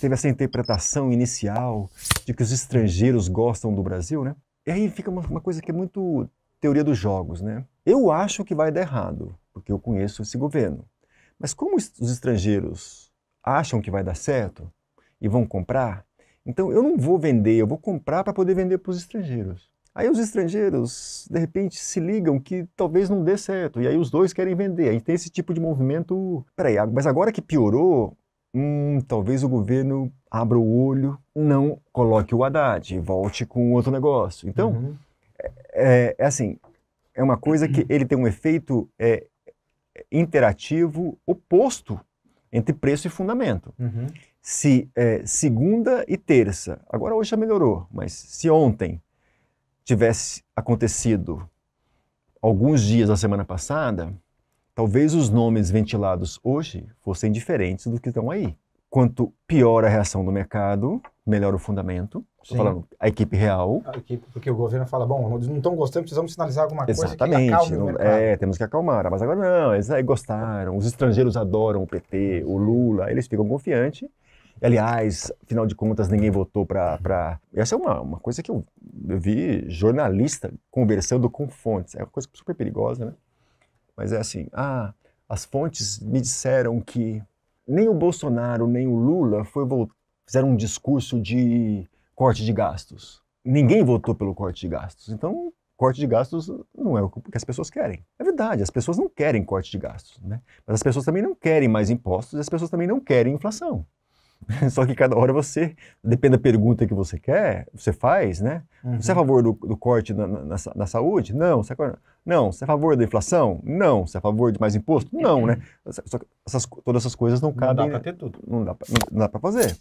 teve essa interpretação inicial de que os estrangeiros gostam do Brasil, né? E aí fica uma, uma coisa que é muito teoria dos jogos, né? Eu acho que vai dar errado, porque eu conheço esse governo. Mas como os estrangeiros acham que vai dar certo e vão comprar, então eu não vou vender, eu vou comprar para poder vender para os estrangeiros. Aí os estrangeiros, de repente, se ligam que talvez não dê certo, e aí os dois querem vender. Aí tem esse tipo de movimento. Peraí, mas agora que piorou, hum, talvez o governo abra o olho, não coloque o Haddad volte com outro negócio. Então, uhum. É, é, é, assim, é uma coisa que ele tem um efeito é, interativo oposto entre preço e fundamento. Uhum. Se é, segunda e terça, agora hoje já melhorou, mas se ontem tivesse acontecido alguns dias da semana passada, Talvez os nomes ventilados hoje fossem diferentes do que estão aí. Quanto pior a reação do mercado, melhor o fundamento. Estou falando a equipe real. A equipe, porque o governo fala, bom, não estão gostando, precisamos sinalizar alguma coisa Exatamente, que acalme não, É, temos que acalmar. Ah, mas agora não, eles aí gostaram. Os estrangeiros adoram o PT, o Lula, eles ficam confiantes. Aliás, afinal de contas, ninguém votou para. Pra... Essa é uma, uma coisa que eu, eu vi jornalista conversando com fontes. É uma coisa super perigosa, né? mas é assim: ah, as fontes me disseram que nem o Bolsonaro nem o Lula foi, fizeram um discurso de corte de gastos. Ninguém votou pelo corte de gastos. Então, corte de gastos não é o que as pessoas querem. É verdade, as pessoas não querem corte de gastos, né? Mas as pessoas também não querem mais impostos, as pessoas também não querem inflação. Só que cada hora você, depende da pergunta que você quer, você faz, né? Uhum. Você é a uhum. favor do, do corte na, na, na, na saúde? Não. Você é não. Você é a favor da inflação? Não. Você é a favor de mais imposto? Não, né? Essas, todas essas coisas não cabem. Não dá para ter tudo. Não dá para fazer.